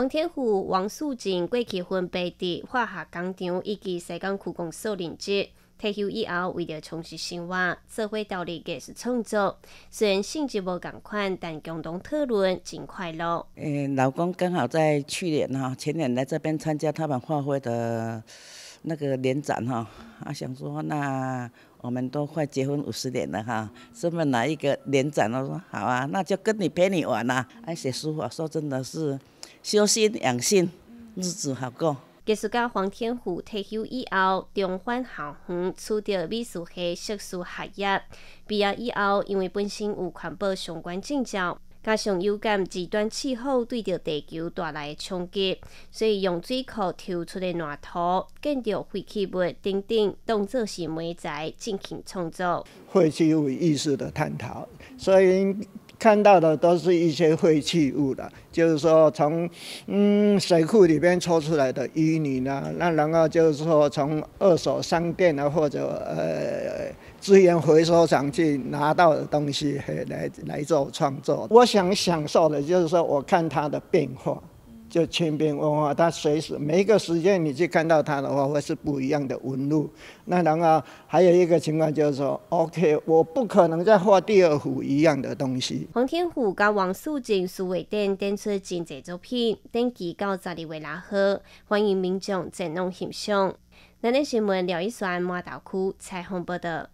黄天虎、王素锦过去分配在化学工厂，以及西岗区公司任职。退休以后，为了充实生活，社会倒立也是创作。虽然性质无共款，但共同讨论真快乐。嗯，老公刚好在去年哈，前年来这边参加他们画会的那个联展哈，啊，想说那我们都快结婚五十年了哈，顺便来一个联展，我说好啊，那就跟你陪你玩啦。哎，写书法，说真的是。修身养性，日子好过。艺术家黄天虎退休以后，重返校园，取得美术系硕士学业。毕业以后，因为本身有环保相关证照，加上有感极端气候对着地球带来的冲击，所以用水库抽出的暖土，跟著废弃物等等，当作是美材进行创作。废弃物意识的探讨，所以。看到的都是一些废弃物了，就是说从嗯水库里边抽出来的淤泥呢，那然后就是说从二手商店啊或者呃资源回收厂去拿到的东西来来做创作。我想享受的就是说我看它的变化。就千变万化，它随时每一个时间你去看到它的话，会是不一样的纹路。那然后还有一个情况就是说，OK，我不可能再画第二幅一样的东西。黄天虎、高王素静、苏伟典展出精彩作品，登记到十里为拉号，欢迎民众再弄欣赏。那呢，新闻聊一算马道库彩虹报道。